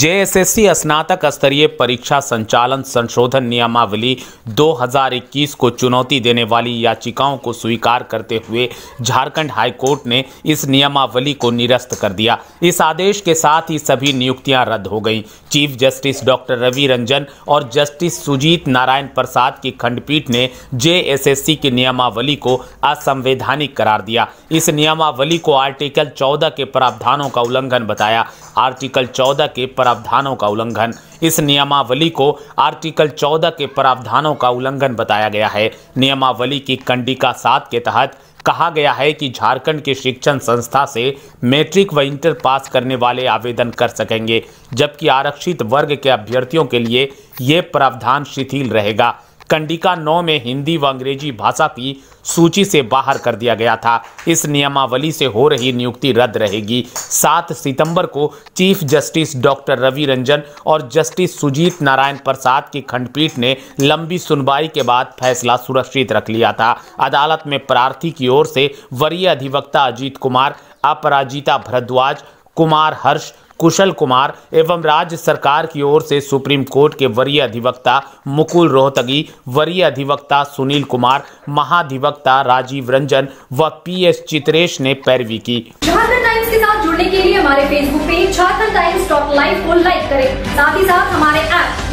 JSSC स्नातक स्तरीय परीक्षा संचालन संशोधन नियमावली 2021 को चुनौती देने वाली याचिकाओं को स्वीकार करते हुए झारखंड हाईकोर्ट ने इस नियमावली को निरस्त कर दिया इस आदेश के साथ ही सभी नियुक्तियां रद्द हो गईं chief justice doctor Ravi Ranjan और जस्टिस सुजीत नारायण प्रसाद की खंडपीठ ने जे की नियमावली को असंवैधानिक करार दिया इस नियमावली को आर्टिकल चौदह के प्रावधानों का उल्लंघन बताया आर्टिकल 14 के प्रावधानों का उल्लंघन इस नियमावली को आर्टिकल 14 के प्रावधानों का उल्लंघन बताया गया है नियमावली की कंडिका सात के तहत कहा गया है कि झारखंड के शिक्षण संस्था से मैट्रिक व इंटर पास करने वाले आवेदन कर सकेंगे जबकि आरक्षित वर्ग के अभ्यर्थियों के लिए ये प्रावधान शिथिल रहेगा कंडिका नौ में हिंदी व अंग्रेजी भाषा की सूची से बाहर कर दिया गया था इस नियमावली से हो रही नियुक्ति रद्द रहेगी सात सितंबर को chief justice doctor Ravi Ranjan और जस्टिस सुजीत नारायण प्रसाद की खंडपीठ ने लंबी सुनवाई के बाद फैसला सुरक्षित रख लिया था अदालत में प्रार्थी की ओर से वरीय अधिवक्ता अजीत कुमार अपराजिता भरद्वाज कुमार हर्ष कुशल कुमार एवं राज्य सरकार की ओर से सुप्रीम कोर्ट के वरीय अधिवक्ता मुकुल रोहतगी वरीय अधिवक्ता सुनील कुमार महाधिवक्ता राजीव रंजन व पी एस चित्रेश ने पैरवी की झारखंड टाइम्स के साथ जुड़ने के लिए हमारे Facebook page Jharkhand times dot live को लाइक करें साथ ही साथ हमारे ऐप